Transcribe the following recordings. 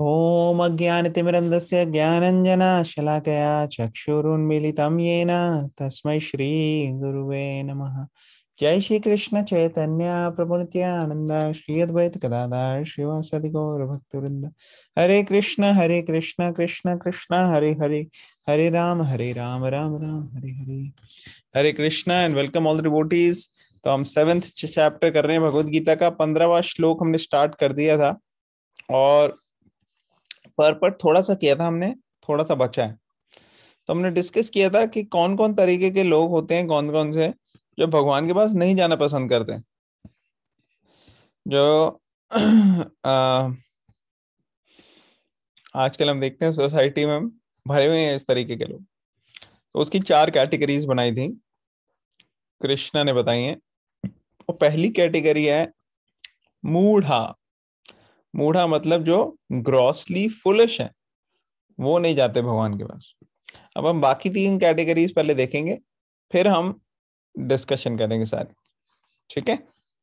ॐ ज्ञानंजना शलाकया चक्षुरुन्मिलितं येन श्री श्रीगुरुवे नमः जय श्री कृष्ण चैतन्य प्रभु नित्यानंद श्री अद्वैत गदाधर श्रीवासदि गौर भक्तवृंद Hare Krishna Hare Krishna Krishna Krishna Hare Hare Hare Ram Hare Ram Ram Ram Hare Hare Hare Krishna and welcome all the devotees तो हम सेवेंथ चैप्टर कर रहे हैं भगवत गीता का पंद्रहवा श्लोक हमने स्टार्ट कर दिया था और पर पर थोड़ा सा किया था हमने थोड़ा सा बचा है तो हमने डिस्कस किया था कि कौन कौन तरीके के लोग होते हैं कौन कौन से जो भगवान के पास नहीं जाना पसंद करते जो आजकल हम देखते हैं सोसाइटी में भरे हुए हैं इस तरीके के लोग तो उसकी चार कैटेगरीज बनाई थी कृष्णा ने बताई है वो पहली कैटेगरी है मूढ़ा मूढ़ा मतलब जो ग्रॉसली फुलिश है वो नहीं जाते भगवान के पास अब हम बाकी तीन कैटेगरीज पहले देखेंगे फिर हम डिस्कशन करेंगे सारे ठीक है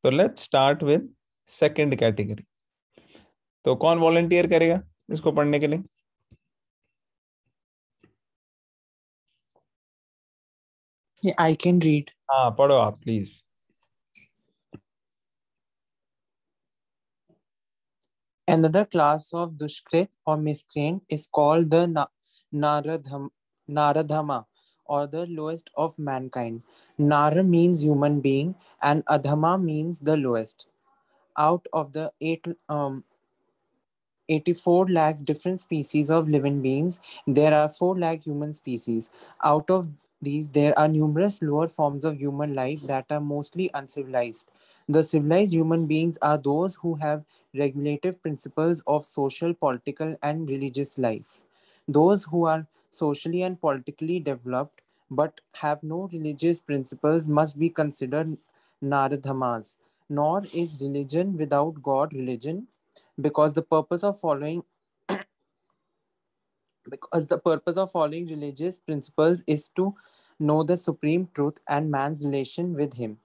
तो let's start with second category तो कौन वॉलंटियर करेगा इसको पढ़ने के लिए आई कैन रीड हाँ पढ़ो आप please Another class of Dushkrit or miscreant is called the Na- Naradham- Naradhama or the lowest of mankind. Nara means human being and Adhama means the lowest. Out of the eight, um, 84 lakhs different species of living beings, there are 4 lakh human species. Out of these, there are numerous lower forms of human life that are mostly uncivilized. The civilized human beings are those who have regulative principles of social, political, and religious life. Those who are socially and politically developed but have no religious principles must be considered Naradhamas. Nor is religion without God religion, because the purpose of following because the purpose of following religious principles is to know the supreme truth and man's relation with him.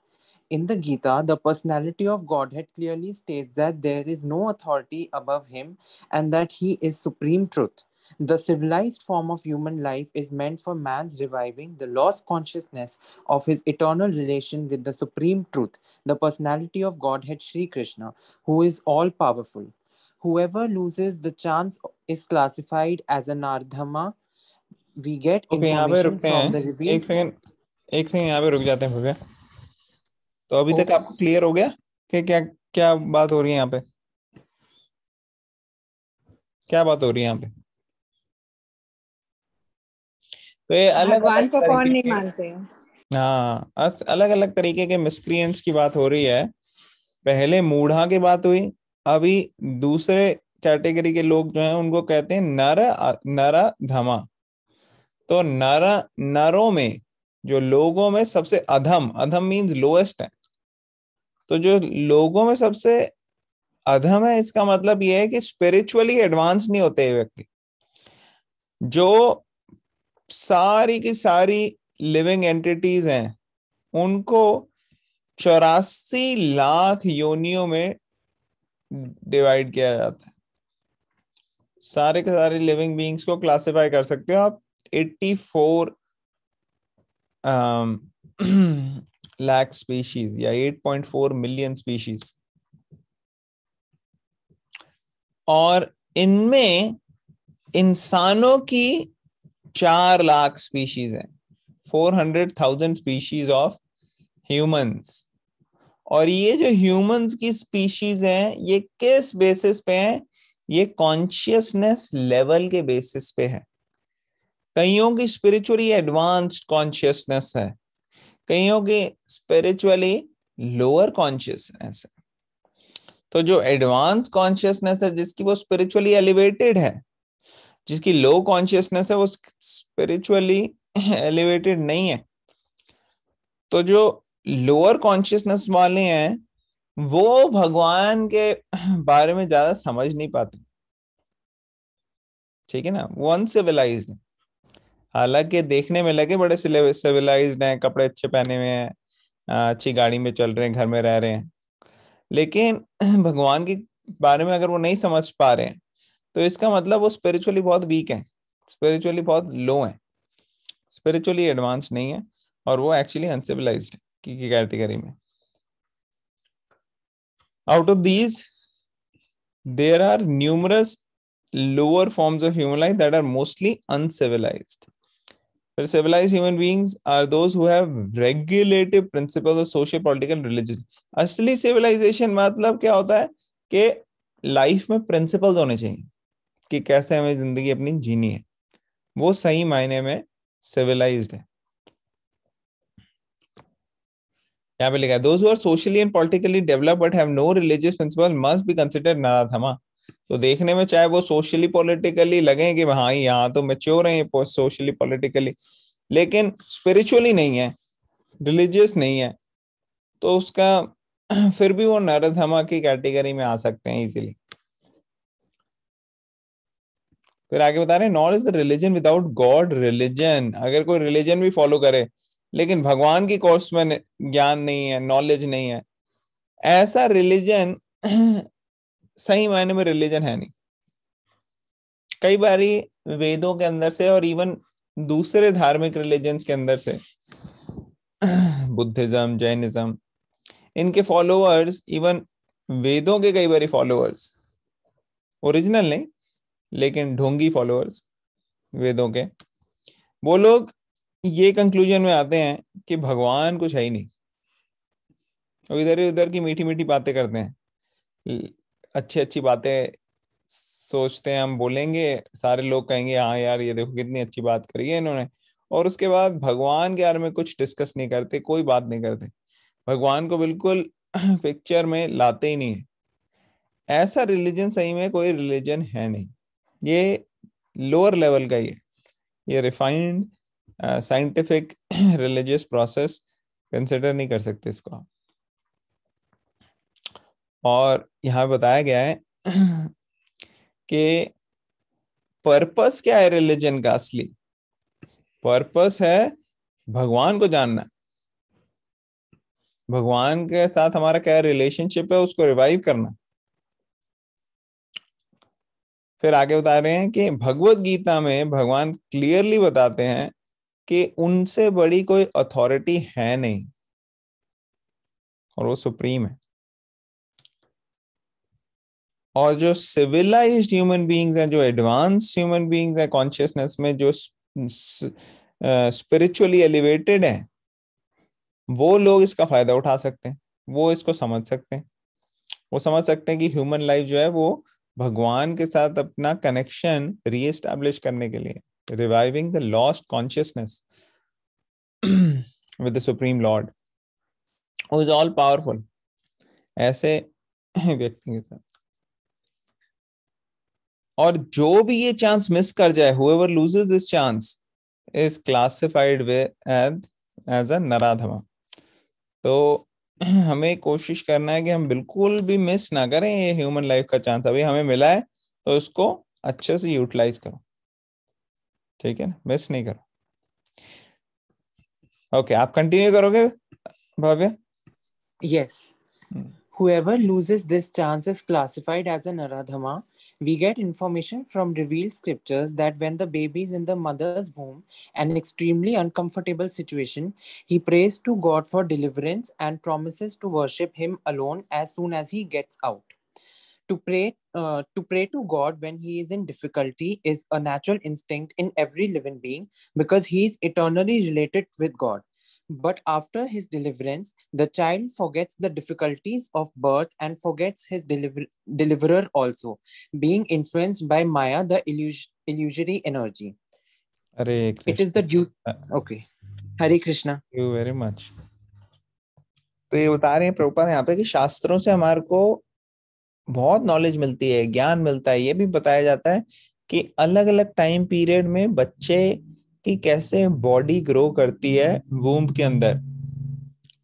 In the Gita, the personality of Godhead clearly states that there is no authority above him and that he is supreme truth. The civilized form of human life is meant for man's reviving the lost consciousness of his eternal relation with the supreme truth, the personality of Godhead Sri Krishna, who is all powerful. whoever loses the chance is classified as an ardhama we get okay, information from the reveal एक second एक second यहाँ पे रुक जाते हैं भव्य तो अभी okay. तक आपको क्लियर हो गया कि क्या क्या बात हो रही है यहाँ पे क्या बात हो रही है यहाँ पे तो ये अलग भगवान को कौन नहीं मानते हाँ अलग अलग तरीके के मिसक्रियंट्स की बात हो रही है पहले मूढ़ा की बात हुई अभी दूसरे कैटेगरी के लोग जो हैं उनको कहते हैं नर नर धमा तो नर नरों में जो लोगों में सबसे अधम अधम मींस लोएस्ट है तो जो लोगों में सबसे अधम है इसका मतलब यह है कि स्पिरिचुअली एडवांस नहीं होते व्यक्ति जो सारी की सारी लिविंग एंटिटीज हैं उनको चौरासी लाख योनियों में डिवाइड किया जाता है सारे के सारे लिविंग बींग्स को क्लासिफाई कर सकते हो आप 84 लाख स्पीशीज या 8.4 मिलियन स्पीशीज और इनमें इंसानों की चार लाख स्पीशीज हैं 400,000 स्पीशीज ऑफ ह्यूमंस और ये जो ह्यूमंस की स्पीशीज है ये किस बेसिस पे है ये कॉन्शियसनेस लेवल के बेसिस पे है कईयों की स्पिरिचुअली एडवांस्ड कॉन्शियसनेस है कईयों की स्पिरिचुअली लोअर कॉन्शियसनेस है तो जो एडवांस कॉन्शियसनेस है जिसकी वो स्पिरिचुअली एलिवेटेड है जिसकी लो कॉन्शियसनेस है वो स्पिरिचुअली एलिवेटेड नहीं है तो जो लोअर कॉन्शियसनेस वाले हैं वो भगवान के बारे में ज्यादा समझ नहीं पाते ठीक है ना वो अनसिविलाइज हालांकि देखने में लगे बड़े सिविलाइज हैं कपड़े अच्छे पहने हुए हैं अच्छी गाड़ी में चल रहे हैं घर में रह रहे हैं लेकिन भगवान के बारे में अगर वो नहीं समझ पा रहे हैं तो इसका मतलब वो स्पिरिचुअली बहुत वीक है स्पिरिचुअली बहुत लो है स्पिरिचुअली एडवांस नहीं है और वो एक्चुअली अनसिविलाइज है की की कैटेगरी में out of these there are numerous lower forms of human life that are mostly uncivilised फिर civilised human beings are those who regulative principle of social social, religion असली सिविलाइजेशन मतलब क्या होता है कि लाइफ में प्रिंसिपल्स होने चाहिए कि कैसे हमें जिंदगी अपनी जीनी है वो सही मायने में सिविलाइज्ड है यहाँ पे लिखा है those socially and politically develop but have no religious principle must be consider नराधमा तो देखने में चाहे वो सोशली पॉलिटिकली लगे कि हाँ यहाँ तो मेच्योर है सोशली पॉलिटिकली लेकिन स्पिरिचुअली नहीं है रिलीजियस नहीं है तो उसका फिर भी वो नरधमा की कैटेगरी में आ सकते हैं इजीली फिर आगे बता रहे हैं not is the religion without god religion अगर कोई रिलीजन भी फॉलो करे लेकिन भगवान की कोर्स में ज्ञान नहीं है नॉलेज नहीं है ऐसा रिलीजन सही मायने में रिलीजन है नहीं कई बार वेदों के अंदर से और इवन दूसरे धार्मिक रिलीजन के अंदर से बुद्धिज्म जैनिज्म इनके फॉलोअर्स इवन वेदों के कई बार फॉलोअर्स ओरिजिनल नहीं लेकिन ढोंगी फॉलोअर्स वेदों के वो लोग ये कंक्लूजन में आते हैं कि भगवान कुछ है ही नहीं और इधर उधर की मीठी मीठी बातें करते हैं अच्छी अच्छी बातें सोचते हैं हम बोलेंगे सारे लोग कहेंगे हाँ यार ये देखो कितनी अच्छी बात करी है इन्होंने और उसके बाद भगवान के बारे में कुछ डिस्कस नहीं करते कोई बात नहीं करते भगवान को बिल्कुल पिक्चर में लाते ही नहीं है ऐसा रिलीजन सही में कोई रिलीजन है नहीं ये लोअर लेवल का ही है ये refined scientific religious process consider नहीं कर सकते इसको और यहाँ बताया गया है कि पर्पस क्या है रिलीजन का असली पर्पस है भगवान को जानना भगवान के साथ हमारा क्या रिलेशनशिप है उसको रिवाइव करना फिर आगे बता रहे हैं कि भगवत गीता में भगवान क्लियरली बताते हैं कि उनसे बड़ी कोई अथॉरिटी है नहीं और वो सुप्रीम है और जो सिविलाइज्ड ह्यूमन बीइंग्स हैं जो एडवांस ह्यूमन बीइंग्स हैं कॉन्शियसनेस में जो स्पिरिचुअली एलिवेटेड uh, हैं वो लोग इसका फायदा उठा सकते हैं वो इसको समझ सकते हैं वो समझ सकते हैं कि ह्यूमन लाइफ जो है वो भगवान के साथ अपना कनेक्शन रीएस्टैब्लिश करने के लिए reviving the lost consciousness with the Supreme Lord, who is all powerful. ऐसे व्यक्ति के साथ और जो भी ये चांस मिस कर जाए whoever loses this chance is classified way as as a naradhama तो हमें कोशिश करना है कि हम बिल्कुल भी मिस ना करें ये ह्यूमन लाइफ का चांस अभी हमें मिला है तो इसको अच्छे से यूटिलाइज करो ठीक है ना मिस नहीं करो ओके आप कंटिन्यू करोगे Bhavya yes whoever loses this chance is classified as an aradhama we get information from revealed scriptures that when the baby is in the mother's womb an extremely uncomfortable situation he prays to god for deliverance and promises to worship him alone as soon as he gets out to pray uh, to pray to God when he is in difficulty is a natural instinct in every living being because he is eternally related with God. But after his deliverance, the child forgets the difficulties of birth and forgets his deliver- deliverer also, being influenced by Maya, the illus- illusory energy. Hare Krishna. It is the duty. Uh, okay. Hare Krishna. Thank you very much. तो ये बता रहे हैं प्रभुपाद यहाँ पे कि शास्त्रों से हमारे को बहुत नॉलेज मिलती है ज्ञान मिलता है ये भी बताया जाता है कि अलग अलग टाइम पीरियड में बच्चे की कैसे बॉडी ग्रो करती है वूम्ब के अंदर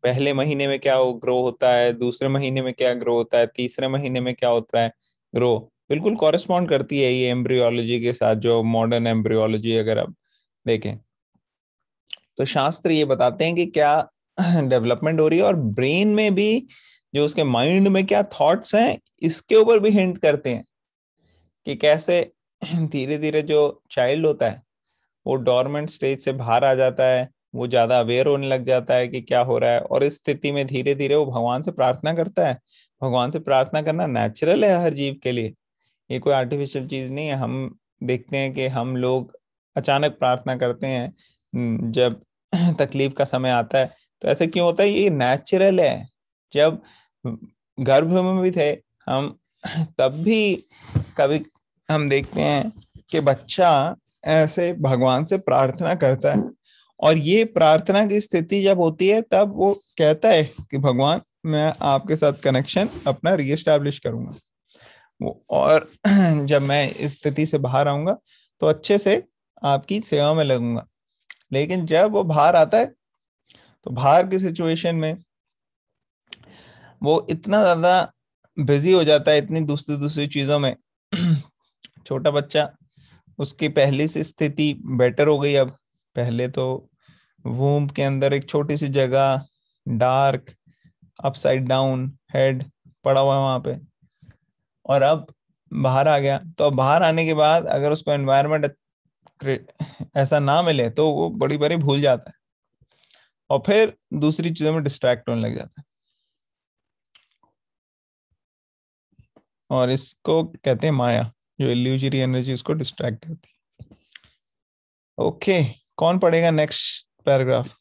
पहले महीने में क्या ग्रो होता है दूसरे महीने में क्या ग्रो होता है तीसरे महीने में क्या होता है ग्रो बिल्कुल कॉरेस्पॉन्ड करती है ये एम्ब्रियोलॉजी के साथ जो मॉडर्न एम्ब्रियोलॉजी अगर आप देखें तो शास्त्र ये बताते हैं कि क्या डेवलपमेंट हो रही है और ब्रेन में भी जो उसके माइंड में क्या थॉट्स हैं इसके ऊपर भी हिंट करते हैं कि कैसे धीरे धीरे जो चाइल्ड होता है वो डॉर्मेंट स्टेज से बाहर आ जाता है वो ज्यादा अवेयर होने लग जाता है कि क्या हो रहा है और इस स्थिति में धीरे धीरे वो भगवान से प्रार्थना करता है भगवान से प्रार्थना करना नेचुरल है हर जीव के लिए ये कोई आर्टिफिशियल चीज नहीं है हम देखते हैं कि हम लोग अचानक प्रार्थना करते हैं जब तकलीफ का समय आता है तो ऐसे क्यों होता है ये नेचुरल है जब गर्भ में भी थे हम तब भी कभी हम देखते हैं कि बच्चा ऐसे भगवान से प्रार्थना करता है और ये प्रार्थना की स्थिति जब होती है तब वो कहता है कि भगवान मैं आपके साथ कनेक्शन अपना रीएस्टैब्लिश करूंगा वो और जब मैं इस स्थिति से बाहर आऊंगा तो अच्छे से आपकी सेवा में लगूंगा लेकिन जब वो बाहर आता है तो बाहर की सिचुएशन में वो इतना ज्यादा बिजी हो जाता है इतनी दूसरी दूसरी चीजों में छोटा बच्चा उसकी पहली से स्थिति बेटर हो गई अब पहले तो वूम के अंदर एक छोटी सी जगह डार्क अपसाइड डाउन हेड पड़ा हुआ है वहां पे और अब बाहर आ गया तो अब बाहर आने के बाद अगर उसको एनवायरनमेंट ऐसा ना मिले तो वो बड़ी बड़ी भूल जाता है और फिर दूसरी चीजों में डिस्ट्रैक्ट होने लग जाता है और इसको कहते हैं माया जो इल्यूजरी एनर्जी उसको डिस्ट्रैक्ट करती है ओके कौन पढ़ेगा नेक्स्ट पैराग्राफ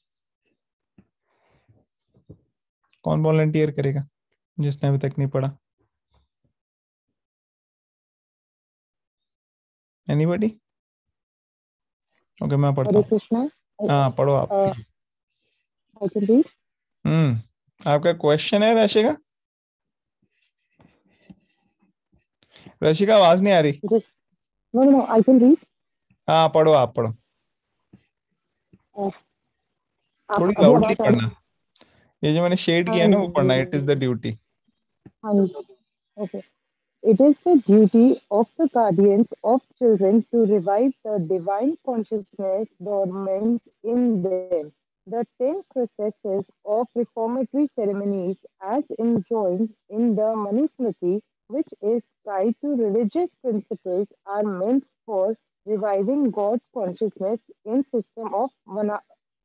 कौन वॉलंटियर करेगा जिसने अभी तक नहीं पढ़ा एनीबॉडी ओके okay, मैं पढ़ता हूँ हाँ पढ़ो आप हम्म आपका क्वेश्चन है राशि का रशिका आवाज नहीं आ रही no no I can read हाँ पढ़ो आप पढ़ो थोड़ी लाउडली पढ़ना ये जो मैंने शेड किया है ना वो पढ़ना इट इज द ड्यूटी हाँ okay It is the duty of the guardians of children to revive the divine consciousness dormant in them. The ten processes of reformatory ceremonies, as enjoined in the Manusmriti, which is tied to religious principles, are meant for reviving god consciousness in system of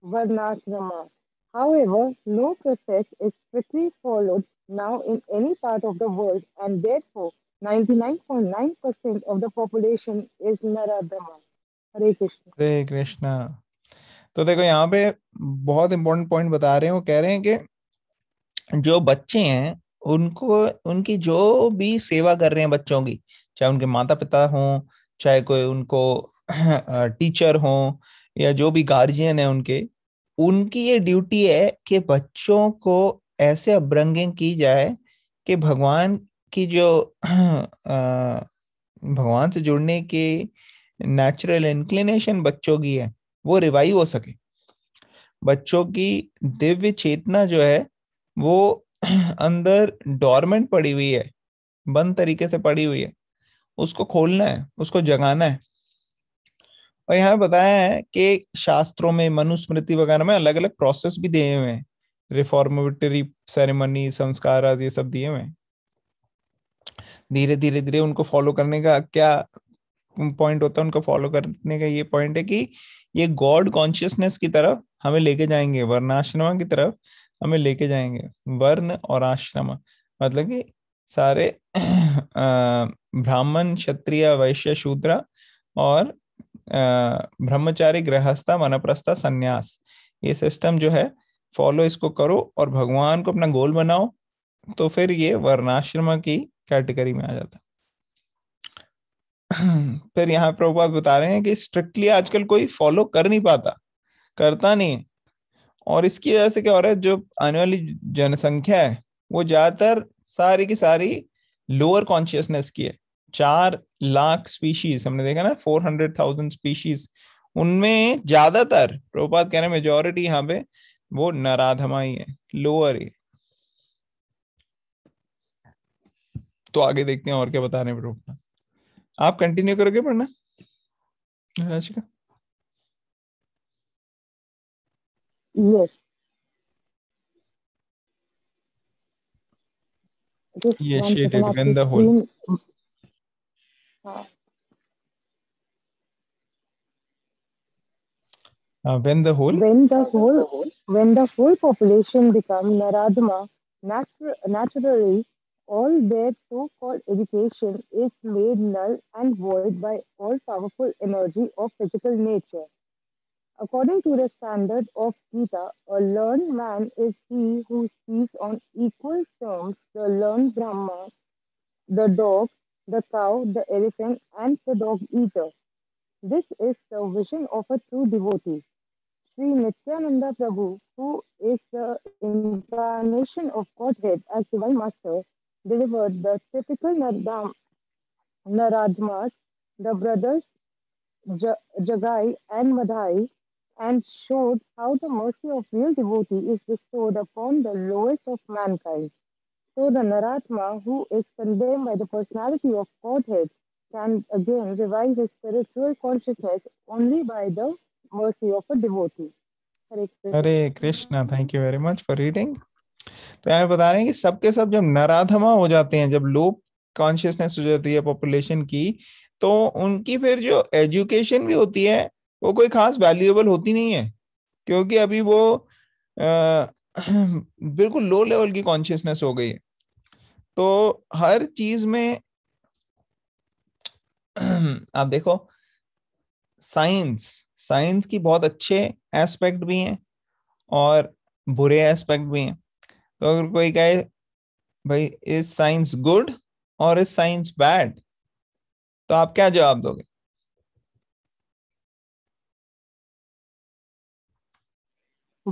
Varnashrama. However, no process is strictly followed now in any part of the world, and therefore, 99.9% of the population is Naradama. hare krishna hare krishna तो देखो यहाँ पे बहुत important point बता रहे हैं वो कह रहे हैं कि जो बच्चे हैं उनको उनकी जो भी सेवा कर रहे हैं बच्चों की चाहे उनके माता पिता हों चाहे कोई उनको टीचर हों या जो भी गार्जियन है उनके उनकी ये ड्यूटी है कि बच्चों को ऐसे अपब्रंगिंग की जाए कि भगवान की जो भगवान से जुड़ने की नेचुरल इंक्लिनेशन बच्चों की है वो रिवाइव हो सके बच्चों की दिव्य चेतना जो है वो अंदर डोरमेंट पड़ी हुई है बंद तरीके से पड़ी हुई है उसको खोलना है उसको जगाना है और यहाँ बताया है कि शास्त्रों में मनुस्मृति वगैरह में अलग अलग प्रोसेस भी दिए हुए हैं रिफॉर्मेटरी सेरेमनी संस्कार ये सब दिए हुए हैं धीरे धीरे धीरे उनको फॉलो करने का क्या पॉइंट होता है उनको फॉलो करने का ये पॉइंट है कि ये गॉड कॉन्शियसनेस की तरफ हमें लेके जाएंगे वर्णाश्रम की तरफ हमें लेके जाएंगे वर्ण और आश्रम मतलब कि सारे ब्राह्मण क्षत्रिय वैश्य शूद्र और ब्रह्मचारी गृहस्था वनप्रस्था संन्यास ये सिस्टम जो है फॉलो इसको करो और भगवान को अपना गोल बनाओ तो फिर ये वर्णाश्रम की कैटेगरी में आ जाता फिर यहाँ प्रभुपात बता रहे हैं कि स्ट्रिक्टली आजकल कोई फॉलो कर नहीं पाता करता नहीं और इसकी वजह से क्या हो रहा है जो आने वाली जनसंख्या है वो ज्यादातर सारी की सारी लोअर कॉन्शियसनेस की है चार लाख स्पीशीज हमने देखा ना फोर हंड्रेड थाउजेंड स्पीशीज उनमें ज्यादातर प्रभुपात कह रहे हैं मेजोरिटी यहाँ पे वो नराधमा ही है लोअर ही तो आगे देखते हैं और क्या बता रहे हैं प्रभुपात आप कंटिन्यू करोगे पढ़ना Rashika Yes. yes, she did When the whole. uh, when the whole when the whole when the whole population become naradma natu naturally all their so-called education is made null and void by all powerful energy of physical nature According to the standard of Gita, a learned man is he who sees on equal terms the learned Brahma, the dog, the cow, the elephant, and the dog eater. This is the vision of a true devotee. Sri Nityananda Prabhu, who is the incarnation of Godhead as Divine Master, delivered the typical Nardam, Naradmas, the brothers Jagai and Madhai, and showed how the mercy of real devotee is bestowed upon the lowest of mankind. So the Naratma, who is condemned by the personality of Godhead, can again revive his spiritual consciousness only by the mercy of a devotee. Hare Krishna. Hare Krishna. Thank you very much for reading. तो यहाँ बता रहे हैं कि सबके सब जब नराधमा हो जाते हैं जब लोप कॉन्शियसनेस हो जाती है पॉपुलेशन की तो उनकी फिर जो एजुकेशन भी होती है वो कोई खास वैल्यूएबल होती नहीं है क्योंकि अभी वो आ, बिल्कुल लो लेवल की कॉन्शियसनेस हो गई है तो हर चीज में आप देखो साइंस साइंस की बहुत अच्छे एस्पेक्ट भी हैं और बुरे एस्पेक्ट भी हैं तो अगर कोई कहे भाई इज साइंस गुड और इज साइंस बैड तो आप क्या जवाब दोगे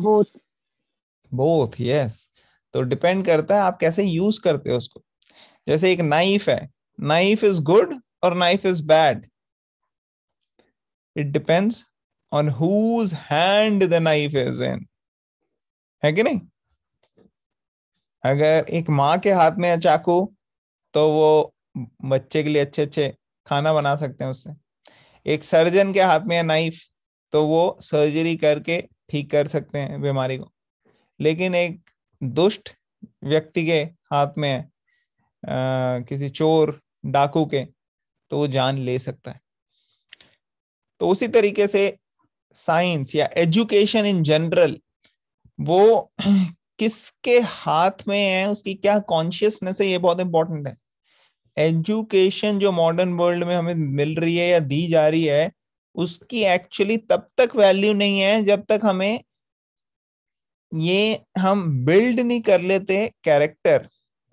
बोथ बोथ यस तो डिपेंड करता है आप कैसे यूज करते हो उसको जैसे एक नाइफ है नाइफ इज गुड और knife is bad it depends on whose hand the knife is in है कि नहीं अगर एक माँ के हाथ में है चाकू तो वो बच्चे के लिए अच्छे अच्छे खाना बना सकते हैं उससे एक सर्जन के हाथ में है नाइफ तो वो सर्जरी करके ठीक कर सकते हैं बीमारी को लेकिन एक दुष्ट व्यक्ति के हाथ में है आ, किसी चोर डाकू के तो वो जान ले सकता है तो उसी तरीके से साइंस या एजुकेशन इन जनरल वो किसके हाथ में है उसकी क्या कॉन्शियसनेस है ये बहुत इंपॉर्टेंट है एजुकेशन जो मॉडर्न वर्ल्ड में हमें मिल रही है या दी जा रही है उसकी एक्चुअली तब तक वैल्यू नहीं है जब तक हमें ये हम बिल्ड नहीं कर लेते कैरेक्टर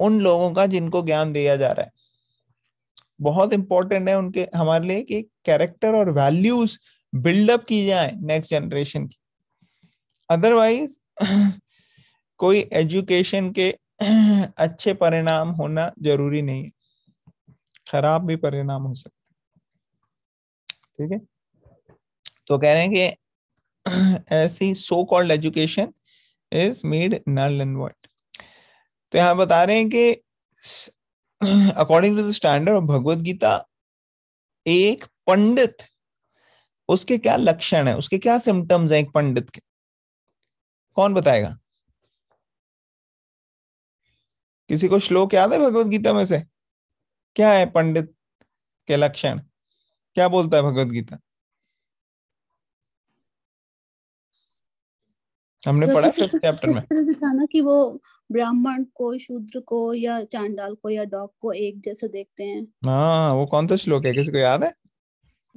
उन लोगों का जिनको ज्ञान दिया जा रहा है बहुत इंपॉर्टेंट है उनके हमारे लिए कि कैरेक्टर और वैल्यूज बिल्डअप की जाए नेक्स्ट जनरेशन की अदरवाइज कोई एजुकेशन के अच्छे परिणाम होना जरूरी नहीं है खराब भी परिणाम हो सकते ठीक है तो कह रहे हैं कि ऐसी so called education is made null and void तो यहां बता रहे हैं कि according to the standard Bhagavad Gita एक पंडित उसके क्या लक्षण है उसके क्या सिम्टम्स हैं एक पंडित के कौन बताएगा किसी को श्लोक याद है भगवत गीता में से क्या है पंडित के लक्षण क्या बोलता है भगवत गीता हमने पढ़ा फिफ्थ चैप्टर में तरह से था ना कि वो ब्राह्मण को शूद्र को या चांडाल को या डॉग को एक जैसे देखते हैं हाँ वो कौन सा श्लोक है किसी को याद है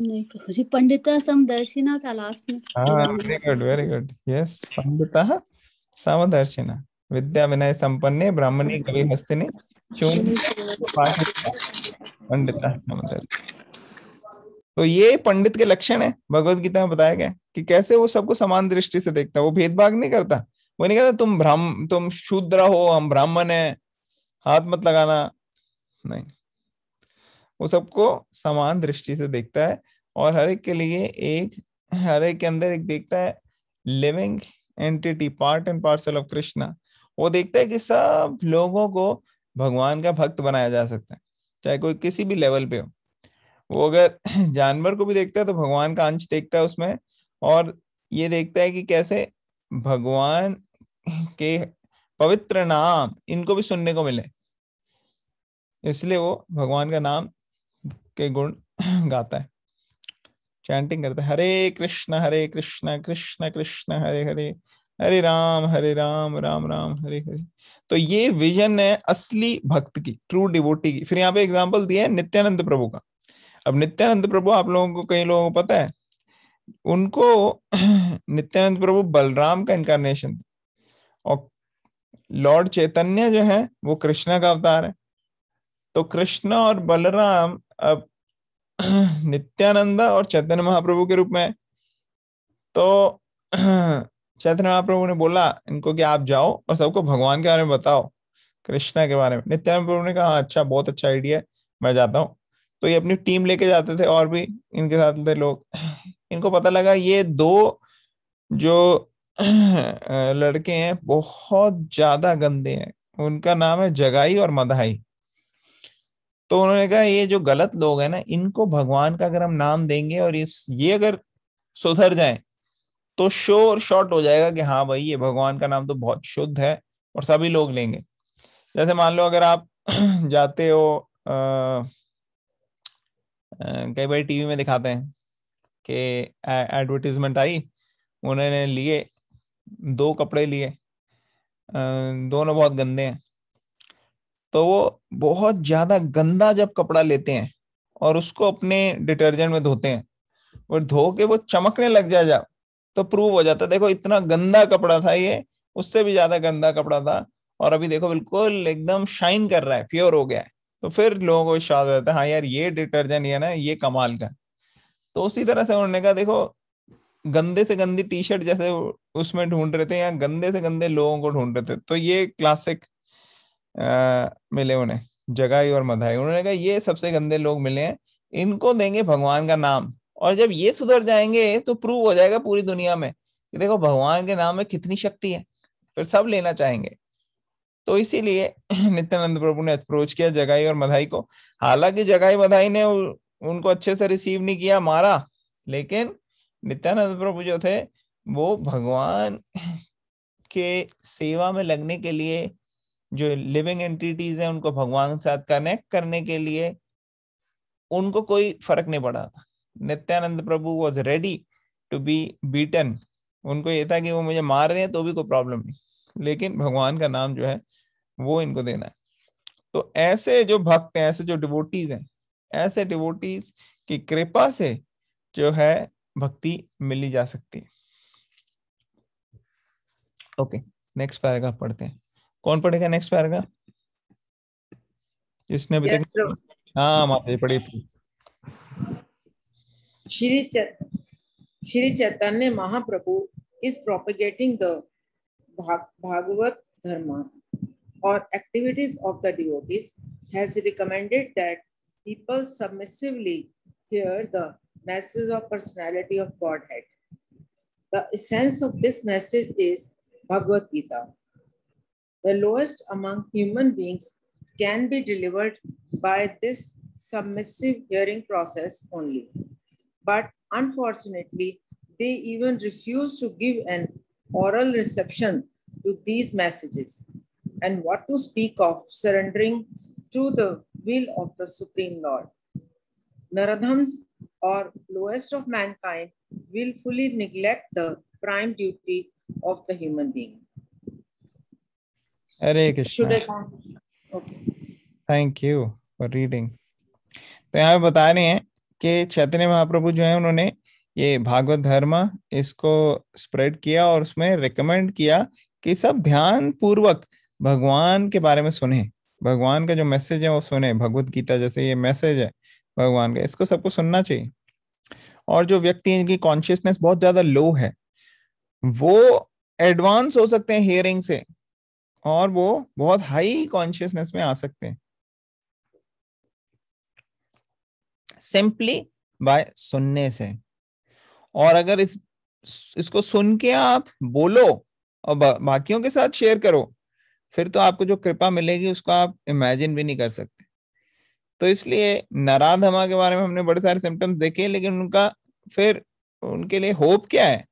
नहीं पंडिता समदर्शिना था लास्ट में very good very good yes पंडिता समदर्शिना विद्या विनय संपन्ने ब्राह्मणी कवि हस्तिनी पंडिता समदर्शिना तो ये पंडित के लक्षण है भगवत गीता में बताया गया कि कैसे वो सबको समान दृष्टि से देखता है वो भेदभाव नहीं करता वो नहीं कहता तुम ब्राह्म तुम शूद्र हो हम ब्राह्मण है हाथ मत लगाना नहीं वो सबको समान दृष्टि से देखता है और हर एक के लिए एक हर एक के अंदर एक देखता है living entity part and parcel of Krishna वो देखता है कि सब लोगों को भगवान का भक्त बनाया जा सकता है चाहे कोई किसी भी लेवल पे हो वो अगर जानवर को भी देखता है तो भगवान का अंश देखता है उसमें और ये देखता है कि कैसे भगवान के पवित्र नाम इनको भी सुनने को मिले इसलिए वो भगवान का नाम के गुण गाता है चैंटिंग करता है हरे कृष्ण हरे कृष्ण कृष्ण कृष्ण हरे हरे हरे राम हरे राम राम राम हरे हरे तो ये विजन है असली भक्त की ट्रू डिवोटी की फिर यहाँ पे एग्जाम्पल दिया है नित्यानंद प्रभु का अब नित्यानंद प्रभु आप लोगों को कई लोगों को पता है उनको नित्यानंद प्रभु बलराम का इनकारनेशन और लॉर्ड चैतन्य जो है वो कृष्णा का अवतार है तो कृष्ण और बलराम अब नित्यानंद और चैतन्य महाप्रभु के रूप में तो चैतन्य महाप्रभु ने बोला इनको कि आप जाओ और सबको भगवान के बारे में बताओ कृष्णा के बारे में नित्यानंद प्रभु ने कहा हाँ, अच्छा बहुत अच्छा आइडिया मैं जाता हूँ तो ये अपनी टीम लेके जाते थे और भी इनके साथ थे लोग इनको पता लगा ये दो जो लड़के हैं बहुत ज्यादा गंदे हैं उनका नाम है जगाई और मधाई तो उन्होंने कहा ये जो गलत लोग हैं ना इनको भगवान का अगर हम नाम देंगे और इस ये अगर सुधर जाए तो श्योर शॉर्ट हो जाएगा कि हाँ भाई ये भगवान का नाम तो बहुत शुद्ध है और सभी लोग लेंगे जैसे मान लो अगर आप जाते हो कई बार टीवी में दिखाते हैं कि एडवर्टीजमेंट आई उन्होंने लिए दो कपड़े लिए दोनों बहुत गंदे हैं तो वो बहुत ज्यादा गंदा जब कपड़ा लेते हैं और उसको अपने डिटर्जेंट में धोते हैं और धो के वो चमकने लग जाए जा तो प्रूव हो जाता देखो इतना गंदा कपड़ा था ये उससे भी ज्यादा गंदा कपड़ा था और अभी देखो बिल्कुल एकदम शाइन कर रहा है प्योर हो गया है तो फिर लोगों को विश्वास हो जाता है हाँ यार ये डिटर्जेंट है ना ये कमाल का तो उसी तरह से उन्होंने कहा देखो गंदे से गंदी टी शर्ट जैसे उसमें ढूंढ रहे थे या गंदे से गंदे लोगों को ढूंढ रहे थे तो ये क्लासिक मिले उन्हें जगाई और मधाई उन्होंने कहा ये सबसे गंदे लोग मिले हैं इनको देंगे भगवान का नाम और जब ये सुधर जाएंगे तो प्रूव हो जाएगा पूरी दुनिया में कि देखो भगवान के नाम में कितनी शक्ति है फिर सब लेना चाहेंगे तो इसीलिए नित्यानंद प्रभु ने अप्रोच किया जगाई और मधाई को हालांकि जगाई मधाई ने उनको अच्छे से रिसीव नहीं किया मारा लेकिन नित्यानंद प्रभु जो थे वो भगवान के सेवा में लगने के लिए जो लिविंग एंटिटीज हैं उनको भगवान के साथ कनेक्ट करने के लिए उनको कोई फर्क नहीं पड़ा Nityananda Prabhu was ready to be beaten उनको ये था कि वो मुझे मार रहे हैं तो भी कोई प्रॉब्लम नहीं लेकिन भगवान का नाम जो है वो इनको देना है तो ऐसे जो भक्त हैं ऐसे जो डिवोटीज हैं ऐसे डिवोटीज की कृपा से जो है भक्ति मिली जा सकती है ओके नेक्स्ट पैराग्राफ पढ़ते हैं कौन पढ़ेगा नेक्स्ट पैराग्राफ जिसने अभी तक हाँ माता जी पढ़िए Shri Shri Chaitanya Mahaprabhu is propagating the Bhagavata dharma or activities of the devotees has recommended that people submissively hear the message of personality of Godhead. The essence of this message is Bhagavad Gita. The lowest among human beings can be delivered by this submissive hearing process only. But unfortunately, they even refuse to give an oral reception to these messages. and what to speak of surrendering to the will of the Supreme Lord. Naradhams or lowest of mankind will fully neglect the prime duty of the human being. Hare Krishna. Should I okay. Thank you for reading. तो यहाँ बता रहे हैं कि चैतन्य महाप्रभु जो है उन्होंने ये भागवत धर्म इसको स्प्रेड किया और उसमें रिकमेंड किया कि सब ध्यान पूर्वक भगवान के बारे में सुने भगवान का जो मैसेज है वो सुने भगवत गीता जैसे ये मैसेज है भगवान का इसको सबको सुनना चाहिए और जो व्यक्ति इनकी कॉन्शियसनेस बहुत ज्यादा लो है वो एडवांस हो सकते हैं हियरिंग से और वो बहुत हाई कॉन्शियसनेस में आ सकते हैं सिंपली बाय सुनने से और अगर इस इसको सुन के आप बोलो और बा, बाकियों के साथ शेयर करो फिर तो आपको जो कृपा मिलेगी उसको आप इमेजिन भी नहीं कर सकते तो इसलिए नराधमा के बारे में हमने बड़े सारे सिम्टम्स देखे लेकिन उनका फिर उनके लिए होप क्या है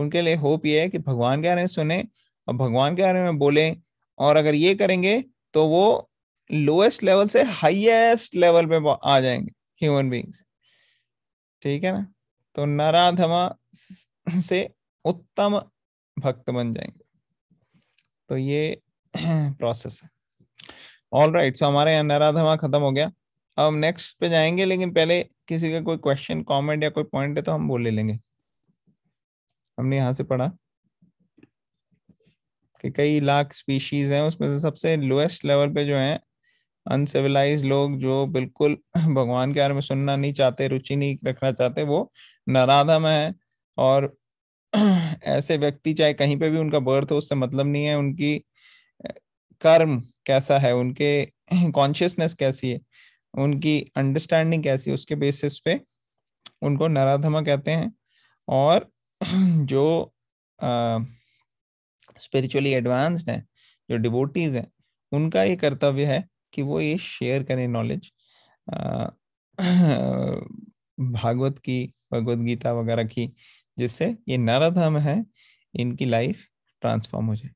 उनके लिए होप ये है कि भगवान के बारे में सुने और भगवान के बारे में बोले और अगर ये करेंगे तो वो लोएस्ट लेवल से हाईएस्ट लेवल पे आ जाएंगे ह्यूमन बींग्स ठीक है ना तो नराधमा से उत्तम भक्त बन जाएंगे तो ये प्रोसेस है ऑल राइट सो हमारे यहाँ नराधमा खत्म हो गया अब हम नेक्स्ट पे जाएंगे लेकिन पहले किसी का कोई क्वेश्चन कमेंट या कोई पॉइंट है तो हम बोल ले लेंगे हमने यहाँ से पढ़ा कि कई लाख स्पीशीज हैं उसमें से सबसे लोएस्ट लेवल पे जो है अनसिविलाइज लोग जो बिल्कुल भगवान के बारे में सुनना नहीं चाहते रुचि नहीं रखना चाहते वो नराधम है और ऐसे व्यक्ति चाहे कहीं पे भी उनका बर्थ हो उससे मतलब नहीं है उनकी कर्म कैसा है उनके कॉन्शियसनेस कैसी है उनकी अंडरस्टैंडिंग कैसी है उसके बेसिस पे उनको नराधमा कहते हैं और जो स्पिरिचुअली एडवांस्ड हैं जो डिवोटीज हैं उनका ये कर्तव्य है कि वो ये शेयर करें नॉलेज भागवत की भगवत गीता वगैरह की जिससे ये नराधम है इनकी लाइफ ट्रांसफॉर्म हो जाए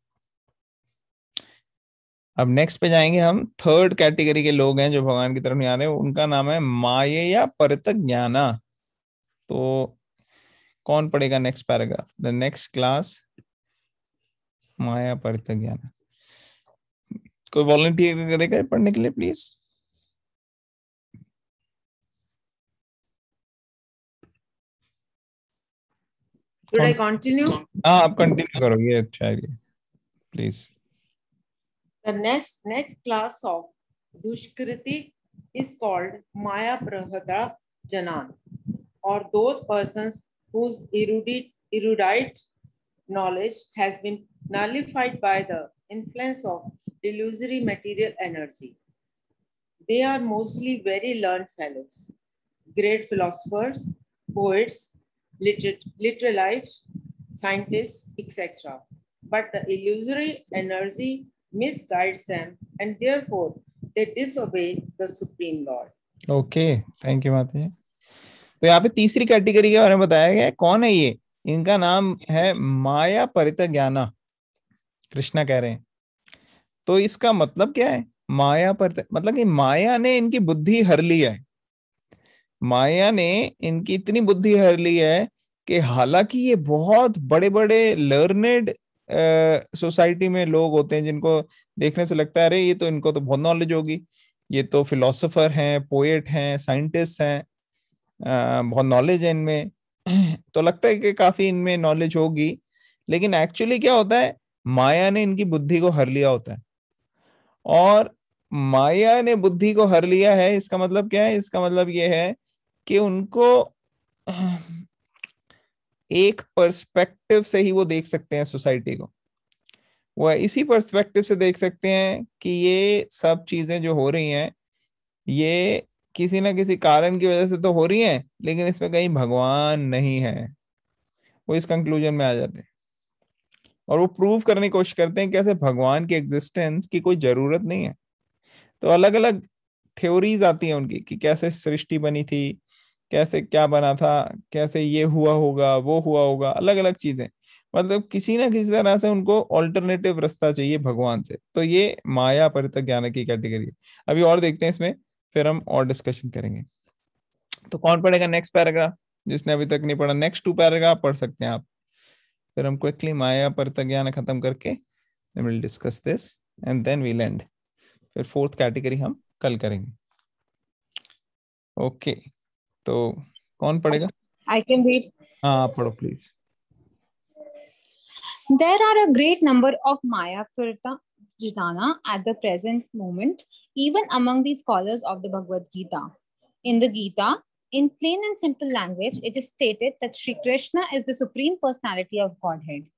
अब नेक्स्ट पे जाएंगे हम थर्ड कैटेगरी के लोग हैं जो भगवान की तरफ नहीं आ रहे उनका नाम है माये या परत ज्ञाना तो कौन पढ़ेगा next paragraph the next class माया परत ज्ञाना कोई वॉलंटियर करेगा पढ़ने के लिए प्लीज Should I continue? हाँ आप कंटिन्यू करो ये अच्छा है please The next, next class of Dushkriti is called Maya Prahada Janan or those persons whose erudite, erudite knowledge has been nullified by the influence of illusory material energy. They are mostly very learned fellows, great philosophers, poets, liter literalites, scientists, etc. But the illusory energy misguides them and therefore they disobey the supreme lord okay thank you माता तो यहाँ पे तीसरी category के बारे में बताया गया कौन है ये इनका नाम है माया परित ज्ञाना कृष्णा कह रहे हैं तो इसका मतलब क्या है माया पर मतलब कि माया ने इनकी बुद्धि हर ली है माया ने इनकी इतनी बुद्धि हर ली है कि हालांकि ये बहुत बड़े बड़े लर्नेड सोसाइटी में लोग होते हैं जिनको देखने से लगता है अरे ये तो इनको तो बहुत नॉलेज होगी ये तो फिलोसोफर हैं पोएट हैं साइंटिस्ट हैं बहुत नॉलेज है इनमें तो लगता है कि काफी इनमें नॉलेज होगी लेकिन एक्चुअली क्या होता है माया ने इनकी बुद्धि को हर लिया होता है और माया ने बुद्धि को हर लिया है इसका मतलब क्या है इसका मतलब ये है कि उनको एक पर्सपेक्टिव से ही वो देख सकते हैं सोसाइटी को वह इसी पर्सपेक्टिव से देख सकते हैं कि ये सब चीजें जो हो रही हैं ये किसी ना किसी कारण की वजह से तो हो रही हैं लेकिन इसमें कहीं भगवान नहीं है वो इस कंक्लूजन में आ जाते हैं और वो प्रूव करने की कोशिश करते हैं कैसे भगवान की एग्जिस्टेंस की कोई जरूरत नहीं है तो अलग अलग थ्योरीज आती हैं उनकी कि कैसे सृष्टि बनी थी कैसे क्या बना था कैसे ये हुआ होगा वो हुआ होगा अलग अलग चीजें मतलब किसी ना किसी तरह से उनको ऑल्टरनेटिव रास्ता चाहिए भगवान से तो ये माया परित ज्ञान की कैटेगरी है अभी और देखते हैं इसमें फिर हम और डिस्कशन करेंगे तो कौन पढ़ेगा नेक्स्ट पैराग्राफ जिसने अभी तक नहीं पढ़ा नेक्स्ट टू पैराग्राफ पढ़ सकते हैं आप फिर हम क्विकली माया पर ज्ञान खत्म करके will discuss this and then we land फिर फोर्थ कैटेगरी हम कल करेंगे ओके okay. So, कौन पढ़ेगा आई कैन रीड हाँ आप पढ़ो please There are a great number of Maya Jidana at the present moment, even among these scholars of the Bhagavad Gita. In the Gita, in plain and simple language, it is stated that Sri Krishna is the Supreme Personality of Godhead.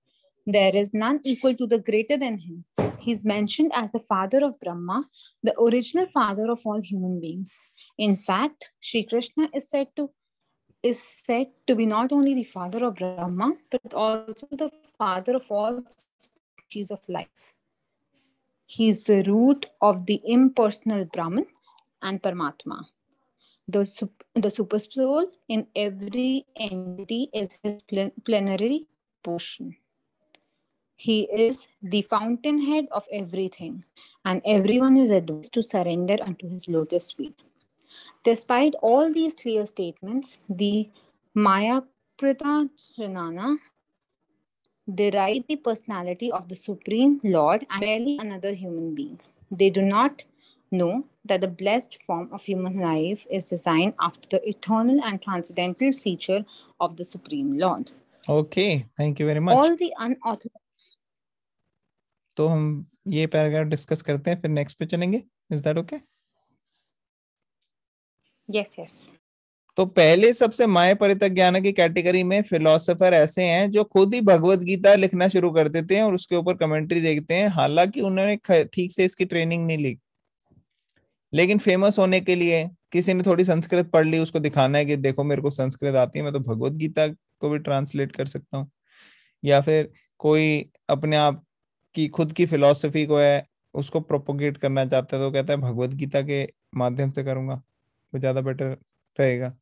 There is none equal to the greater than him. He is mentioned as the father of Brahma, the original father of all human beings. In fact, Sri Krishna is said to is said to be not only the father of Brahma, but also the father of all species of life. He is the root of the impersonal Brahman and Paramatma. The, the super soul in every entity is his plen- plenary portion. He is the fountainhead of everything, and everyone is advised to surrender unto his lotus feet. Despite all these clear statements, the Maya Prita deride the personality of the Supreme Lord and barely another human being. They do not know that the blessed form of human life is designed after the eternal and transcendental feature of the Supreme Lord. Okay, thank you very much. All the unauthorized तो हम ये paragraph discuss करते हैं फिर next पे चलेंगे is that okay yes yes तो पहले सबसे माय परितक ज्ञान की कैटेगरी में फिलोसोफर ऐसे हैं जो खुद ही भगवत गीता लिखना शुरू कर देते हैं और उसके ऊपर कमेंट्री देखते हैं हालांकि उन्होंने ठीक से इसकी ट्रेनिंग नहीं ली लेकिन फेमस होने के लिए किसी ने थोड़ी संस्कृत पढ़ ली उसको दिखाना है कि देखो मेरे को संस्कृत आती है मैं तो भगवत गीता को भी ट्रांसलेट कर सकता हूँ या फिर कोई अपने आप की खुद की फिलोसफी को है उसको प्रोपोगेट करना चाहते हैं तो कहते हैं भगवत गीता के माध्यम से करूंगा वो ज्यादा बेटर रहेगा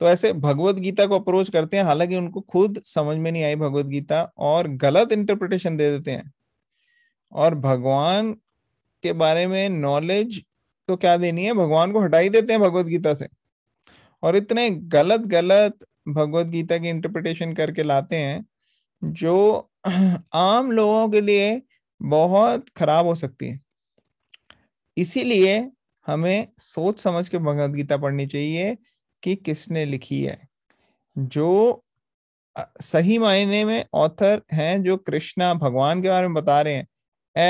तो ऐसे भगवत गीता को अप्रोच करते हैं हालांकि उनको खुद समझ में नहीं आई भगवत गीता और गलत इंटरप्रिटेशन दे देते हैं और भगवान के बारे में नॉलेज तो क्या देनी है भगवान को हटाई देते हैं भगवत गीता से और इतने गलत गलत भगवत गीता की इंटरप्रिटेशन करके लाते हैं जो आम लोगों के लिए बहुत खराब हो सकती है इसीलिए हमें सोच समझ के भगवत गीता पढ़नी चाहिए कि किसने लिखी है जो सही मायने में ऑथर हैं जो कृष्णा भगवान के बारे में बता रहे हैं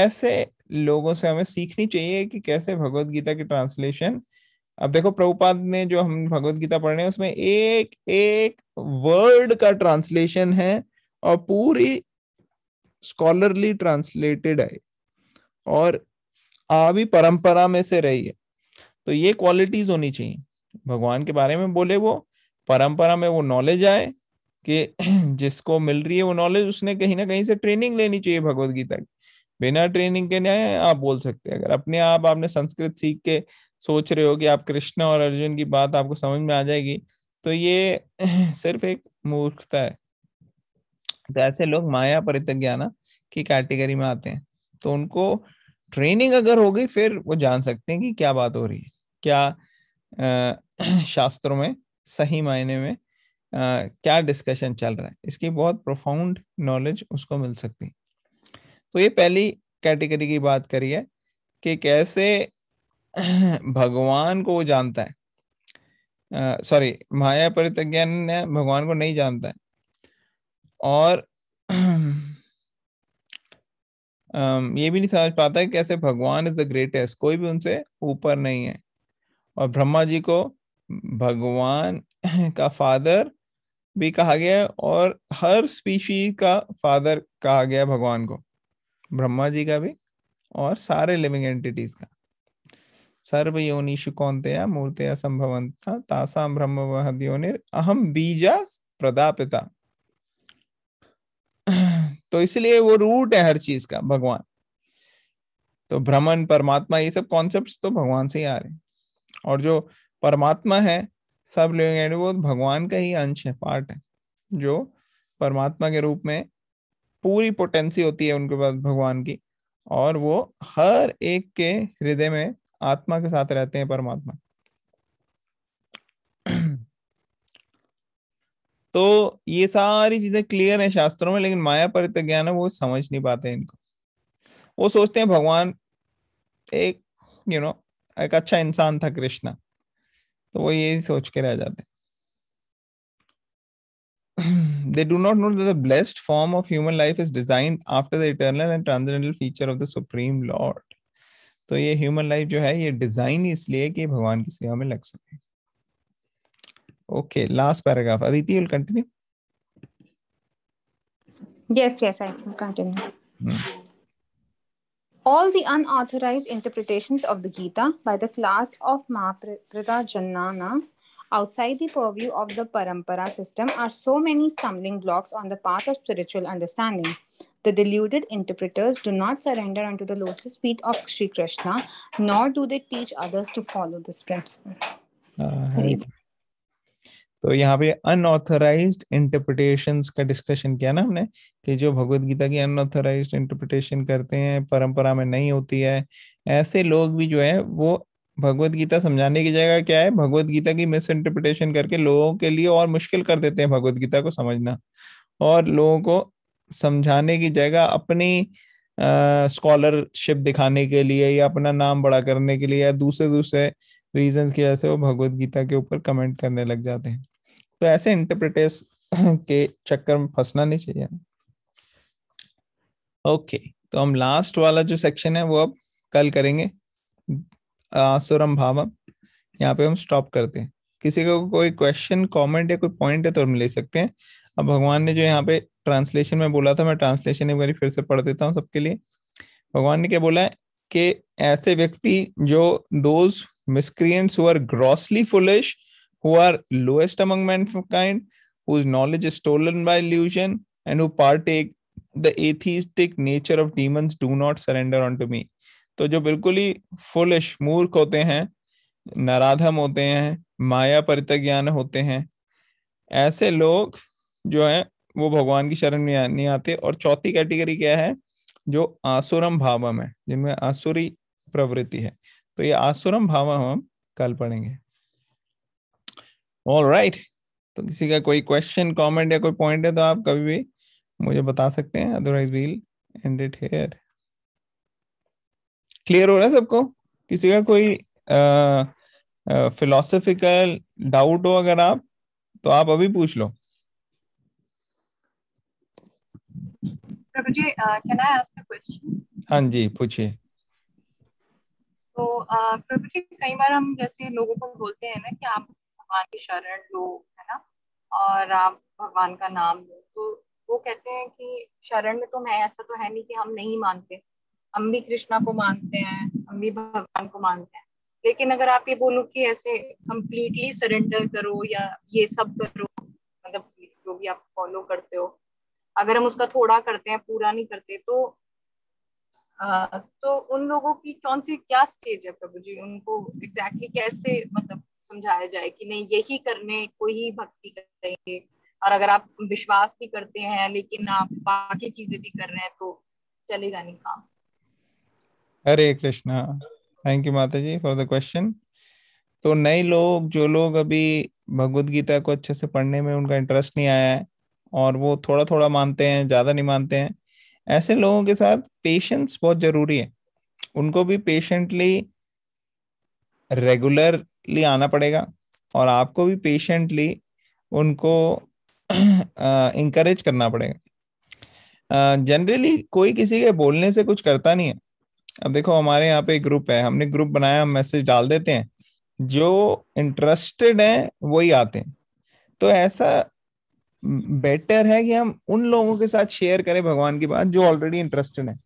ऐसे लोगों से हमें सीखनी चाहिए कि कैसे भगवत गीता की ट्रांसलेशन अब देखो प्रभुपाद ने जो हम भगवत गीता पढ़ रहे हैं उसमें एक एक वर्ड का ट्रांसलेशन है और पूरी स्कॉलरली ट्रांसलेटेड है और आ भी परंपरा में से रही है तो ये क्वालिटीज होनी चाहिए भगवान के बारे में बोले वो परंपरा में वो नॉलेज आए कि जिसको मिल रही है वो नॉलेज उसने कहीं ना कहीं से ट्रेनिंग लेनी चाहिए भगवत गीता की बिना ट्रेनिंग के नहीं आप बोल सकते हैं अगर अपने आप आपने संस्कृत सीख के सोच रहे हो कि आप कृष्ण और अर्जुन की बात आपको समझ में आ जाएगी तो ये सिर्फ एक मूर्खता है तो ऐसे लोग माया परितज्ञाना की कैटेगरी में आते हैं तो उनको ट्रेनिंग अगर हो गई फिर वो जान सकते हैं कि क्या बात हो रही है क्या शास्त्रों में सही मायने में आ, क्या डिस्कशन चल रहा है इसकी बहुत प्रोफाउंड नॉलेज उसको मिल सकती है तो ये पहली कैटेगरी की बात करी है कि कैसे भगवान को वो जानता है सॉरी माया परितज्ञान भगवान को नहीं जानता है और um, ये भी नहीं समझ पाता है कैसे भगवान इज द ग्रेटेस्ट कोई भी उनसे ऊपर नहीं है और ब्रह्मा जी को भगवान का फादर भी कहा गया है और हर स्पीशी का फादर कहा गया भगवान को ब्रह्मा जी का भी और सारे लिविंग एंटिटीज का सर्व योनिषु कौनतया मूर्तया संभवंता तासाम ब्रह्म अहम बीजा प्रदापिता तो इसलिए वो रूट है हर चीज का भगवान तो भ्रमण परमात्मा ये सब कॉन्सेप्ट तो भगवान से ही आ रहे हैं और जो परमात्मा है सब लिविंग एंड वो भगवान का ही अंश है पार्ट है जो परमात्मा के रूप में पूरी पोटेंसी होती है उनके पास भगवान की और वो हर एक के हृदय में आत्मा के साथ रहते हैं परमात्मा तो ये सारी चीजें क्लियर है शास्त्रों में लेकिन माया परित ज्ञान है वो समझ नहीं पाते इनको वो सोचते हैं भगवान एक यू you नो know, एक अच्छा इंसान था कृष्णा तो वो ये सोच के रह जाते they do not know the blessed form of human life is design after the eternal and transcendental feature of the supreme lord तो ये ह्यूमन लाइफ जो है ये डिजाइन इसलिए कि भगवान की सेवा में लग सके Okay, last paragraph. Aditi, you'll continue? Yes, yes, I can continue. Hmm. All the unauthorized interpretations of the Gita by the class of Mahaprita Jannana outside the purview of the Parampara system are so many stumbling blocks on the path of spiritual understanding. The deluded interpreters do not surrender unto the lotus feet of Sri Krishna, nor do they teach others to follow this principle. Uh, तो यहाँ पे unauthorized interpretation का discussion किया ना हमने कि जो भगवत गीता की अनऑथराइज इंटरप्रिटेशन करते हैं परंपरा में नहीं होती है ऐसे लोग भी जो है वो भगवत गीता समझाने की जगह क्या है भगवत गीता की मिस इंटरप्रिटेशन करके लोगों के लिए और मुश्किल कर देते हैं भगवत गीता को समझना और लोगों को समझाने की जगह अपनी स्कॉलरशिप दिखाने के लिए या अपना नाम बड़ा करने के लिए या दूसरे दूसरे रीजन की वजह से वो भगवत गीता के ऊपर कमेंट करने लग जाते हैं तो ऐसे इंटरप्रिटेस के चक्कर में फंसना नहीं चाहिए ओके तो हम लास्ट वाला जो सेक्शन है वो अब कल करेंगे आसुरम भावम यहाँ पे हम स्टॉप करते हैं किसी को कोई क्वेश्चन कमेंट या कोई पॉइंट है तो हम ले सकते हैं अब भगवान ने जो यहाँ पे ट्रांसलेशन में बोला था मैं ट्रांसलेशन एक बार फिर से पढ़ देता हूँ सबके लिए भगवान ने क्या बोला है कि ऐसे व्यक्ति जो दोज हुआ grossly foolish who are lowest among mankind, whose knowledge is stolen by illusion, and who partake the atheistic nature of demons do not surrender unto me. तो जो बिल्कुल ही फुलिश मूर्ख होते हैं नराधम होते हैं माया परित होते हैं ऐसे लोग जो है वो भगवान की शरण में नहीं आते और चौथी कैटेगरी क्या है जो आसुरम भावम है जिनमें आसुरी प्रवृत्ति है तो ये आसुरम भावम हम कल पढ़ेंगे ऑल राइट right. तो किसी का कोई क्वेश्चन कमेंट या कोई पॉइंट है तो आप कभी भी मुझे बता सकते हैं otherwise we'll end it here clear हो रहा है सबको किसी का कोई फिलोसफिकल डाउट हो अगर आप तो आप अभी पूछ लो जी हाँ जी पूछिए तो प्रभु जी कई बार हम जैसे लोगों को बोलते हैं ना कि आप भगवान की शरण लो है ना और आप भगवान का नाम लो तो वो कहते हैं कि शरण में तो मैं ऐसा तो है नहीं कि हम नहीं मानते हम भी कृष्णा को मानते हैं हम भी भगवान को मानते हैं लेकिन अगर आप ये बोलो कि ऐसे कम्प्लीटली सरेंडर करो या ये सब करो मतलब जो भी आप फॉलो करते हो अगर हम उसका थोड़ा करते हैं पूरा नहीं करते तो आ, तो उन लोगों की कौन सी क्या स्टेज है प्रभु जी उनको एग्जैक्टली exactly कैसे मतलब समझाया जाए कि नहीं यही करने को ही भक्ति करेंगे और अगर आप विश्वास भी करते हैं लेकिन आप बाकी चीजें भी कर रहे हैं तो चलेगा नहीं काम हरे कृष्णा थैंक यू माता जी फॉर द क्वेश्चन तो नए लोग जो लोग अभी भगवत गीता को अच्छे से पढ़ने में उनका इंटरेस्ट नहीं आया है और वो थोड़ा थोड़ा मानते हैं ज्यादा नहीं मानते हैं ऐसे लोगों के साथ पेशेंस बहुत जरूरी है उनको भी पेशेंटली रेगुलर पेशेंटली आना पड़ेगा और आपको भी पेशेंटली उनको इंकरेज करना पड़ेगा जनरली कोई किसी के बोलने से कुछ करता नहीं है अब देखो हमारे यहाँ पे एक ग्रुप है हमने ग्रुप बनाया हम मैसेज डाल देते हैं जो इंटरेस्टेड हैं वही आते हैं तो ऐसा बेटर है कि हम उन लोगों के साथ शेयर करें भगवान की बात जो ऑलरेडी इंटरेस्टेड है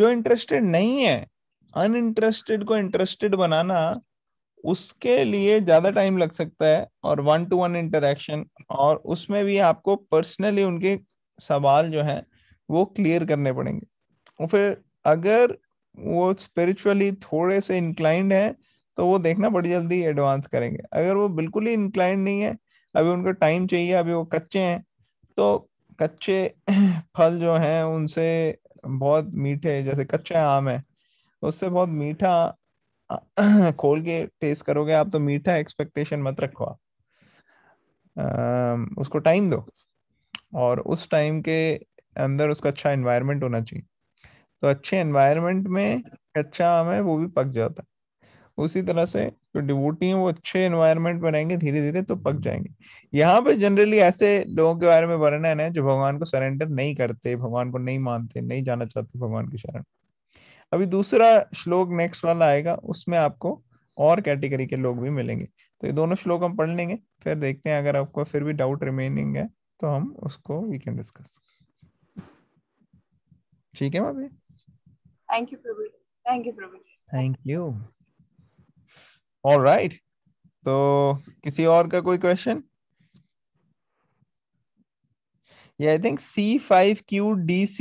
जो इंटरेस्टेड नहीं है अनइंटरेस्टेड को इंटरेस्टेड बनाना उसके लिए ज्यादा टाइम लग सकता है और वन टू वन इंटरेक्शन और उसमें भी आपको पर्सनली उनके सवाल जो है वो क्लियर करने पड़ेंगे और फिर अगर वो स्पिरिचुअली थोड़े से इंक्लाइंड है तो वो देखना बड़ी जल्दी एडवांस करेंगे अगर वो बिल्कुल ही इंक्लाइंड नहीं है अभी उनको टाइम चाहिए अभी वो कच्चे हैं तो कच्चे फल जो हैं उनसे बहुत मीठे जैसे कच्चा आम है उससे बहुत मीठा खोल के टेस्ट करोगे आप तो मीठा एक्सपेक्टेशन मत रखो आप उसको टाइम दो और उस टाइम के अंदर उसका अच्छा एनवायरनमेंट होना चाहिए तो अच्छे एनवायरनमेंट में अच्छा आम है वो भी पक जाता है उसी तरह से जो तो डिवोटी है वो अच्छे एनवायरनमेंट रहेंगे धीरे धीरे तो पक जाएंगे यहाँ पे जनरली ऐसे लोगों के बारे में वर्णन है जो भगवान को सरेंडर नहीं करते भगवान को नहीं मानते नहीं जाना चाहते भगवान की शरण अभी दूसरा श्लोक नेक्स्ट वाला आएगा उसमें आपको और कैटेगरी के लोग भी मिलेंगे तो ये दोनों श्लोक हम पढ़ लेंगे फिर देखते हैं अगर आपको फिर भी डाउट रिमेनिंग है तो हम उसको वी कैन डिस्कस ठीक है Madhavi thank you thank you thank you right तो किसी और का कोई क्वेश्चन ये आई थिंक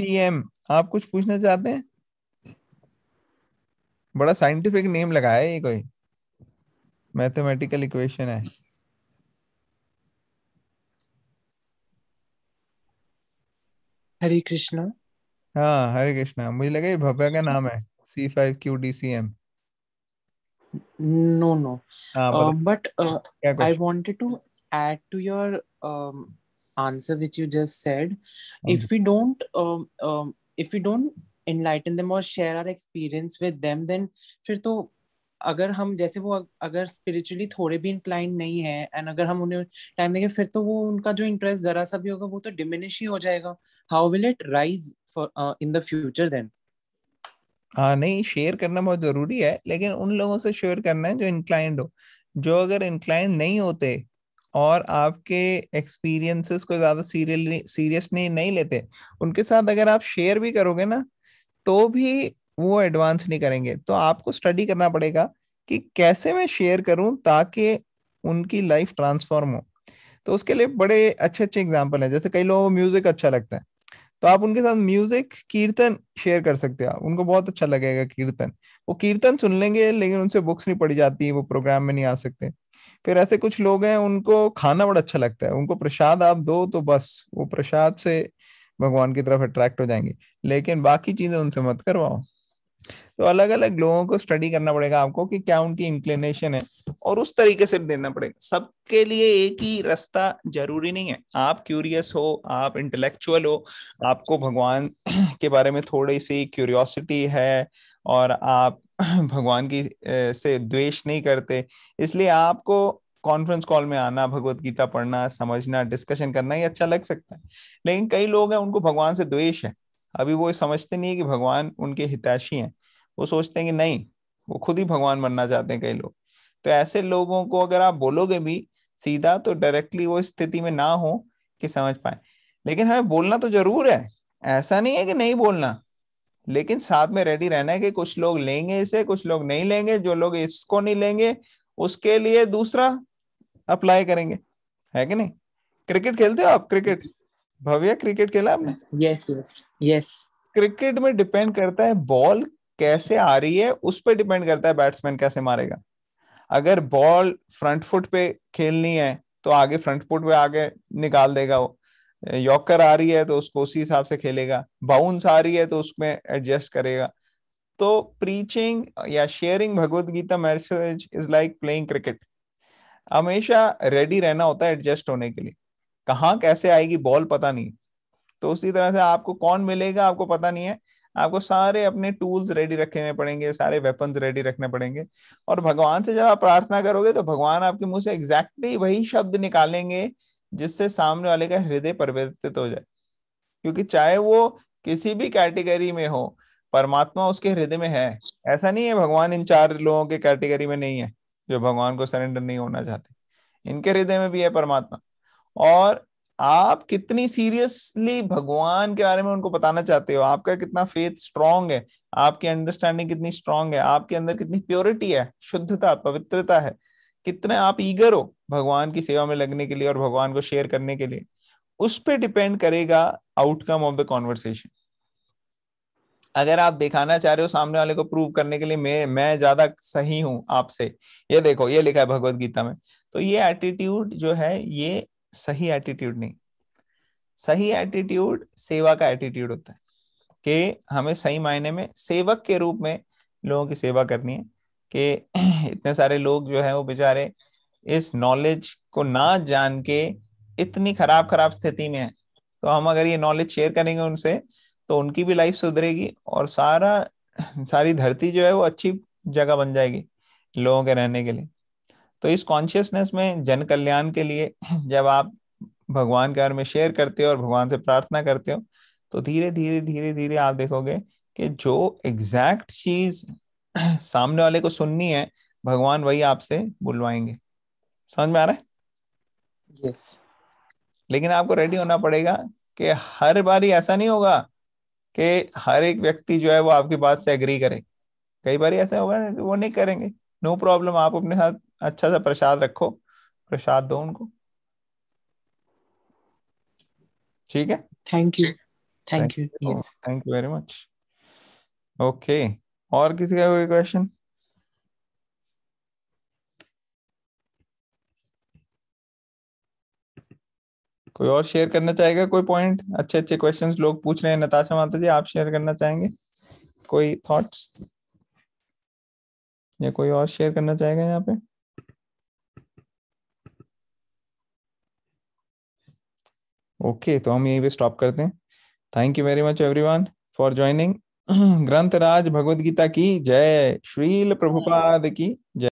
एम आप कुछ पूछना चाहते हैं बड़ा साइंटिफिक नेम लगाया है ये कोई मैथमेटिकल इक्वेशन है हरे कृष्णा हाँ हरे कृष्णा मुझे लगा ये भव्य का नाम है C five Q D C M no no but I wanted to add to your answer answer you just said if we don't if don't don't um, um, enlighten them और share our experience with them then फिर तो अगर हम जैसे वो अगर spiritually थोड़े भी इंक्लाइन नहीं है एंड अगर हम उन्हें टाइम देंगे फिर तो वो उनका जो इंटरेस्ट जरा सा भी होगा वो तो डिमिनिश ही हो जाएगा how will it rise in the future then हाँ नहीं शेयर करना बहुत जरूरी है लेकिन उन लोगों से शेयर करना है जो इंक्लाइंड हो जो अगर इंक्लाइंड नहीं होते और आपके एक्सपीरियंसेस को ज़्यादा सीरियसली सीरियसली नहीं लेते उनके साथ अगर आप शेयर भी करोगे ना तो भी वो एडवांस नहीं करेंगे तो आपको स्टडी करना पड़ेगा कि कैसे मैं शेयर करूं ताकि उनकी लाइफ ट्रांसफॉर्म हो तो उसके लिए बड़े अच्छे अच्छे एग्जाम्पल हैं जैसे कई लोगों को म्यूजिक अच्छा लगता है तो आप उनके साथ म्यूजिक कीर्तन शेयर कर सकते हो उनको बहुत अच्छा लगेगा कीर्तन वो कीर्तन सुन लेंगे लेकिन उनसे बुक्स नहीं पढ़ी जाती वो प्रोग्राम में नहीं आ सकते फिर ऐसे कुछ लोग हैं उनको खाना बड़ा अच्छा लगता है उनको प्रसाद आप दो तो बस वो प्रसाद से भगवान की तरफ अट्रैक्ट हो जाएंगे लेकिन बाकी चीजें उनसे मत करवाओ तो अलग अलग लोगों को स्टडी करना पड़ेगा आपको कि क्या उनकी इंक्लिनेशन है और उस तरीके से देना पड़ेगा सबके लिए एक ही रास्ता जरूरी नहीं है आप क्यूरियस हो आप इंटेलेक्चुअल हो आपको भगवान के बारे में थोड़ी सी क्यूरियोसिटी है और आप भगवान की से द्वेष नहीं करते इसलिए आपको कॉन्फ्रेंस कॉल में आना भगवत गीता पढ़ना समझना डिस्कशन करना ये अच्छा लग सकता है लेकिन कई लोग हैं उनको भगवान से द्वेष है अभी वो समझते नहीं है कि भगवान उनके हितैषी हैं वो सोचते हैं कि नहीं वो खुद ही भगवान बनना चाहते हैं कई लोग तो ऐसे लोगों को अगर आप बोलोगे भी सीधा तो डायरेक्टली वो स्थिति में ना हो कि समझ पाए लेकिन हमें बोलना तो जरूर है ऐसा नहीं है कि नहीं बोलना लेकिन साथ में रेडी रहना है कि कुछ लोग लेंगे इसे कुछ लोग नहीं लेंगे जो लोग इसको नहीं लेंगे उसके लिए दूसरा अप्लाई करेंगे है कि नहीं क्रिकेट खेलते हो आप क्रिकेट भव्या क्रिकेट खेला आपने यस यस यस क्रिकेट में डिपेंड करता है बॉल कैसे आ रही है उस पर डिपेंड करता है बैट्समैन कैसे मारेगा अगर बॉल फ्रंट फुट पे खेलनी है तो आगे फ्रंट फुट पे आगे निकाल देगा वो यॉकर आ रही है तो उसको उसी हिसाब से खेलेगा बाउंस आ रही है तो उसमें एडजस्ट करेगा तो प्रीचिंग या sharing Bhagavad Gita message is like playing cricket हमेशा रेडी रहना होता है एडजस्ट होने के लिए कहाँ कैसे आएगी बॉल पता नहीं तो उसी तरह से आपको कौन मिलेगा आपको पता नहीं है आपको सारे अपने टूल्स रेडी रखने पड़ेंगे सारे वेपन्स रेडी रखने पड़ेंगे और भगवान से जब आप प्रार्थना करोगे तो भगवान आपके मुंह से एग्जैक्टली वही शब्द निकालेंगे जिससे सामने वाले का हृदय परिवर्तित हो जाए क्योंकि चाहे वो किसी भी कैटेगरी में हो परमात्मा उसके हृदय में है ऐसा नहीं है भगवान इन चार लोगों के कैटेगरी में नहीं है जो भगवान को सरेंडर नहीं होना चाहते इनके हृदय में भी है परमात्मा और आप कितनी सीरियसली भगवान के बारे में उनको बताना चाहते हो आपका कितना फेथ स्ट्रांग है आपकी अंडरस्टैंडिंग कितनी स्ट्रांग है आपके अंदर कितनी प्योरिटी है शुद्धता पवित्रता है कितने आप ईगर हो भगवान की सेवा में लगने के लिए और भगवान को शेयर करने के लिए उस पर डिपेंड करेगा आउटकम ऑफ द कॉन्वर्सेशन अगर आप दिखाना चाह रहे हो सामने वाले को प्रूव करने के लिए मैं मैं ज्यादा सही हूं आपसे ये देखो ये लिखा है भगवत गीता में तो ये एटीट्यूड जो है ये सही एटीट्यूड नहीं सही एटीट्यूड सेवा का एटीट्यूड होता है कि हमें सही मायने में सेवक के रूप में लोगों की सेवा करनी है कि इतने सारे लोग जो है वो बेचारे इस नॉलेज को ना जान के इतनी खराब खराब स्थिति में है तो हम अगर ये नॉलेज शेयर करेंगे उनसे तो उनकी भी लाइफ सुधरेगी और सारा सारी धरती जो है वो अच्छी जगह बन जाएगी लोगों के रहने के लिए तो इस कॉन्शियसनेस में जन कल्याण के लिए जब आप भगवान के बारे में शेयर करते हो और भगवान से प्रार्थना करते हो तो धीरे धीरे धीरे धीरे आप देखोगे कि जो एग्जैक्ट चीज सामने वाले को सुननी है भगवान वही आपसे बुलवाएंगे समझ में आ रहा है यस yes. लेकिन आपको रेडी होना पड़ेगा कि हर बारी ऐसा नहीं होगा कि हर एक व्यक्ति जो है वो आपकी बात से एग्री करे कई बार ऐसा होगा ना वो नहीं करेंगे नो प्रॉब्लम आप अपने साथ अच्छा सा प्रसाद रखो प्रसाद दो उनको ठीक है thank you thank you thank you very much okay और किसी का कोई क्वेश्चन कोई और शेयर करना चाहेगा कोई पॉइंट अच्छे अच्छे क्वेश्चंस लोग पूछ रहे हैं नताशा माता जी आप शेयर करना चाहेंगे कोई थॉट्स या कोई और शेयर करना चाहेगा यहाँ पे ओके okay, तो हम यहीं पे स्टॉप करते हैं thank you very much everyone for joining ग्रंथ भगवत गीता की जय श्रील प्रभुपाद की जय